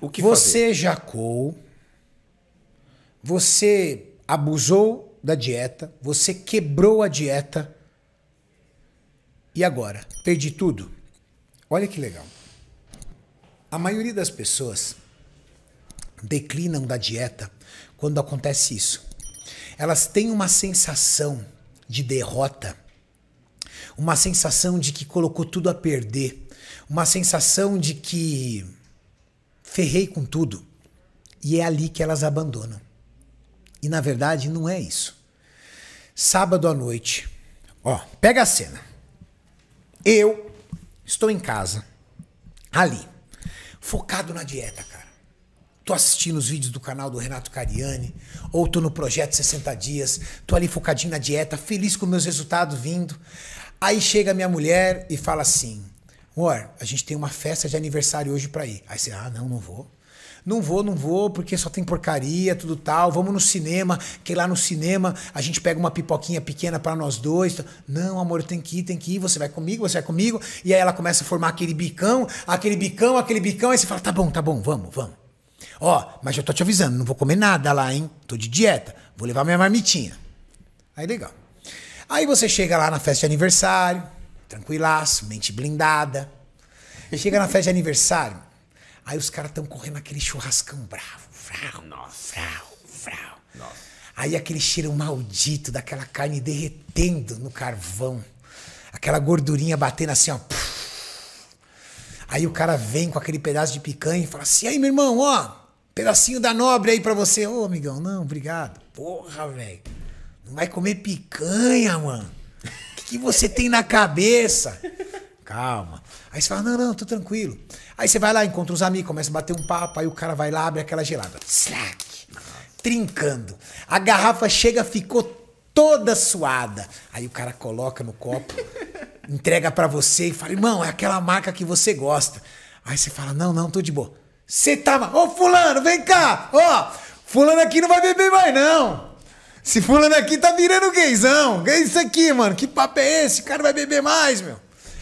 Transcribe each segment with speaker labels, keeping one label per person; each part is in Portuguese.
Speaker 1: O que você fazer? jacou, você abusou da dieta, você quebrou a dieta. E agora? Perdi tudo. Olha que legal. A maioria das pessoas declinam da dieta quando acontece isso. Elas têm uma sensação de derrota, uma sensação de que colocou tudo a perder, uma sensação de que ferrei com tudo. E é ali que elas abandonam. E na verdade não é isso. Sábado à noite, ó, pega a cena. Eu estou em casa, ali, focado na dieta, cara. Tô assistindo os vídeos do canal do Renato Cariani, ou tô no projeto 60 dias, tô ali focadinho na dieta, feliz com meus resultados vindo. Aí chega minha mulher e fala assim: amor, a gente tem uma festa de aniversário hoje para ir. Aí você, ah, não, não vou. Não vou, não vou, porque só tem porcaria, tudo tal. Vamos no cinema, que lá no cinema a gente pega uma pipoquinha pequena para nós dois. Não, amor, tem que ir, tem que ir. Você vai comigo, você vai comigo. E aí ela começa a formar aquele bicão, aquele bicão, aquele bicão. Aí você fala: tá bom, tá bom, vamos, vamos. Ó, mas eu tô te avisando, não vou comer nada lá, hein? Tô de dieta. Vou levar minha marmitinha. Aí legal. Aí você chega lá na festa de aniversário tranquilaço, mente blindada. Chega na festa de aniversário, aí os caras estão correndo aquele churrascão bravo, frau, Nossa. frau, frau. Nossa. Aí aquele cheiro maldito daquela carne derretendo no carvão, aquela gordurinha batendo assim, ó. Aí o cara vem com aquele pedaço de picanha e fala assim: aí, meu irmão, ó, pedacinho da nobre aí pra você. Ô, amigão, não, obrigado. Porra, velho. Não vai comer picanha, mano que você tem na cabeça? Calma. Aí você fala, não, não, tô tranquilo. Aí você vai lá, encontra uns amigos, começa a bater um papo, aí o cara vai lá, abre aquela gelada. Slack. Trincando. A garrafa chega, ficou toda suada. Aí o cara coloca no copo, entrega para você e fala: "Irmão, é aquela marca que você gosta". Aí você fala: "Não, não, tô de boa". Você tá, ô fulano, vem cá. Ó, fulano aqui não vai beber mais não. Esse fulano aqui tá virando gaysão. Que isso aqui, mano? Que papo é esse? O cara vai beber mais, meu.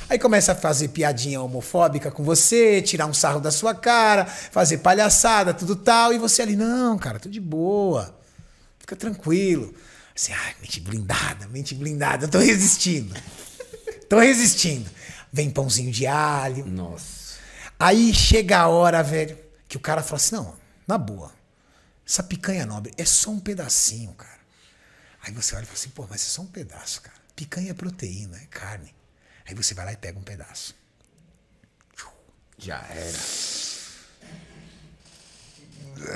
Speaker 1: Aí começa a fazer piadinha homofóbica com você, tirar um sarro da sua cara, fazer palhaçada, tudo tal. E você ali, não, cara, tô de boa. Fica tranquilo. Assim, ai, mente blindada, mente blindada. Eu tô resistindo. tô resistindo. Vem pãozinho de alho. Nossa. Aí chega a hora, velho, que o cara fala assim, não, na boa. Essa picanha nobre é só um pedacinho, cara. Aí você olha e fala assim, pô, mas é só um pedaço, cara. Picanha é proteína, é carne. Aí você vai lá e pega um pedaço. Já era.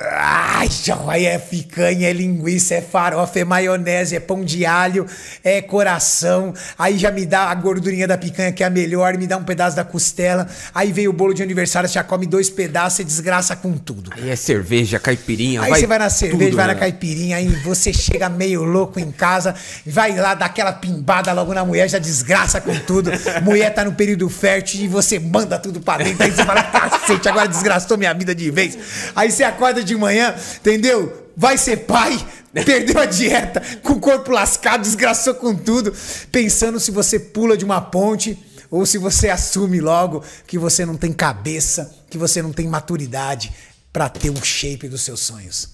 Speaker 1: Ah! Ai, joia, é picanha, é linguiça, é farofa, é maionese, é pão de alho, é coração. Aí já me dá a gordurinha da picanha, que é a melhor, me dá um pedaço da costela. Aí vem o bolo de aniversário, você já come dois pedaços, e desgraça com tudo. Aí é cerveja, caipirinha, Aí vai você vai na cerveja, tudo, vai na né? caipirinha, aí você chega meio louco em casa, vai lá, dá aquela pimbada logo na mulher, já desgraça com tudo. mulher tá no período fértil e você manda tudo pra dentro. Aí você fala, cacete, agora desgraçou minha vida de vez. Aí você acorda de manhã entendeu? Vai ser pai, perdeu a dieta, com o corpo lascado, desgraçou com tudo, pensando se você pula de uma ponte ou se você assume logo que você não tem cabeça, que você não tem maturidade para ter o um shape dos seus sonhos. O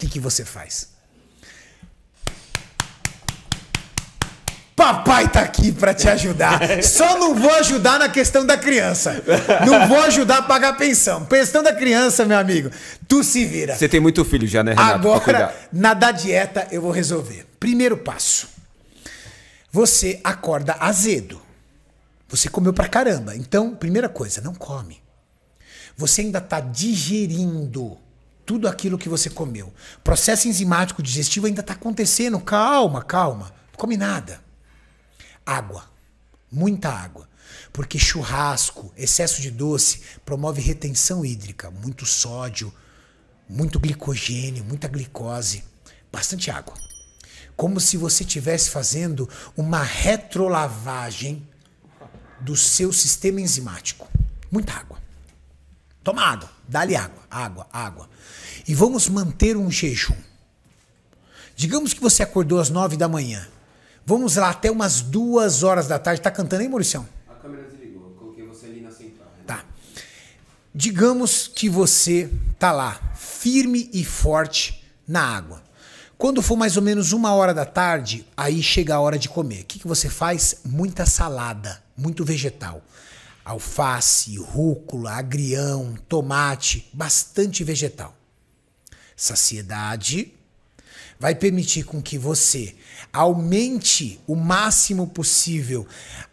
Speaker 1: que, que você faz? Papai tá aqui para te ajudar. Só não vou ajudar na questão da criança. Não vou ajudar a pagar pensão. Questão da criança, meu amigo, tu se vira. Você tem muito filho já, né, Renato? Agora, na da dieta, eu vou resolver. Primeiro passo. Você acorda azedo. Você comeu pra caramba. Então, primeira coisa, não come. Você ainda tá digerindo tudo aquilo que você comeu. Processo enzimático digestivo ainda está acontecendo. Calma, calma. Não come nada água, muita água. Porque churrasco, excesso de doce, promove retenção hídrica, muito sódio, muito glicogênio, muita glicose, bastante água. Como se você estivesse fazendo uma retrolavagem do seu sistema enzimático. Muita água. Toma água, dá-lhe água, água, água. E vamos manter um jejum. Digamos que você acordou às nove da manhã. Vamos lá, até umas duas horas da tarde. Tá cantando, hein, Mauricião? A câmera desligou, coloquei você ali na central. Né? Tá. Digamos que você tá lá, firme e forte na água. Quando for mais ou menos uma hora da tarde, aí chega a hora de comer. O que, que você faz? Muita salada, muito vegetal. Alface, rúcula, agrião, tomate, bastante vegetal. Saciedade, vai permitir com que você aumente o máximo possível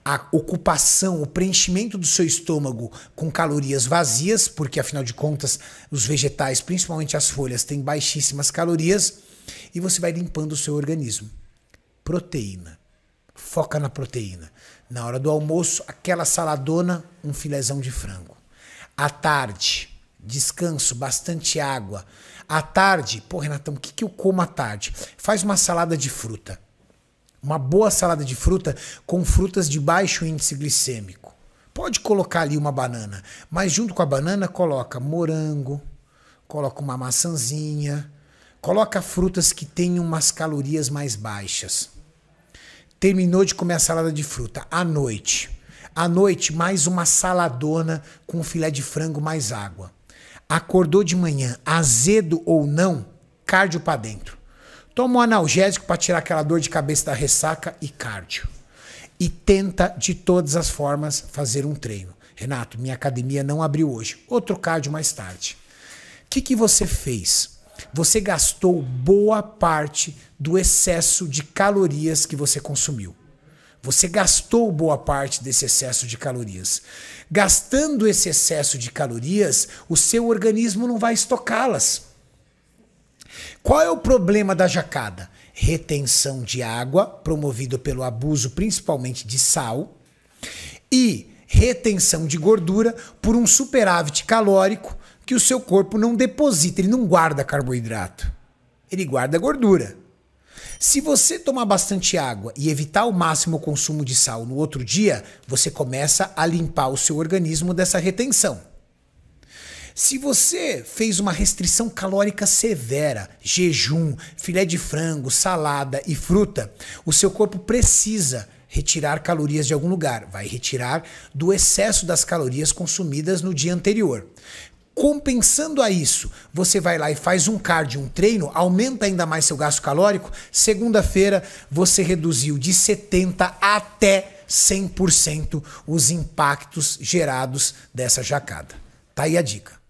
Speaker 1: a ocupação, o preenchimento do seu estômago com calorias vazias, porque afinal de contas, os vegetais, principalmente as folhas, têm baixíssimas calorias, e você vai limpando o seu organismo. Proteína. Foca na proteína. Na hora do almoço, aquela saladona, um filézão de frango. À tarde, descanso, bastante água. À tarde, pô, Renatão, o que, que eu como à tarde? Faz uma salada de fruta. Uma boa salada de fruta com frutas de baixo índice glicêmico. Pode colocar ali uma banana, mas junto com a banana coloca morango, coloca uma maçãzinha, coloca frutas que tenham umas calorias mais baixas. Terminou de comer a salada de fruta à noite. À noite, mais uma saladona com filé de frango mais água. Acordou de manhã, azedo ou não, cardio para dentro. Toma um analgésico para tirar aquela dor de cabeça da ressaca e cardio. E tenta de todas as formas fazer um treino. Renato, minha academia não abriu hoje. Outro cardio mais tarde. O que, que você fez? Você gastou boa parte do excesso de calorias que você consumiu. Você gastou boa parte desse excesso de calorias. Gastando esse excesso de calorias, o seu organismo não vai estocá-las. Qual é o problema da jacada? Retenção de água, promovido pelo abuso principalmente de sal, e retenção de gordura por um superávit calórico que o seu corpo não deposita, ele não guarda carboidrato, ele guarda gordura. Se você tomar bastante água e evitar o máximo consumo de sal no outro dia, você começa a limpar o seu organismo dessa retenção. Se você fez uma restrição calórica severa, jejum, filé de frango, salada e fruta, o seu corpo precisa retirar calorias de algum lugar, vai retirar do excesso das calorias consumidas no dia anterior. Compensando a isso, você vai lá e faz um cardio, um treino, aumenta ainda mais seu gasto calórico. Segunda-feira, você reduziu de 70 até 100% os impactos gerados dessa jacada. Tá aí a dica.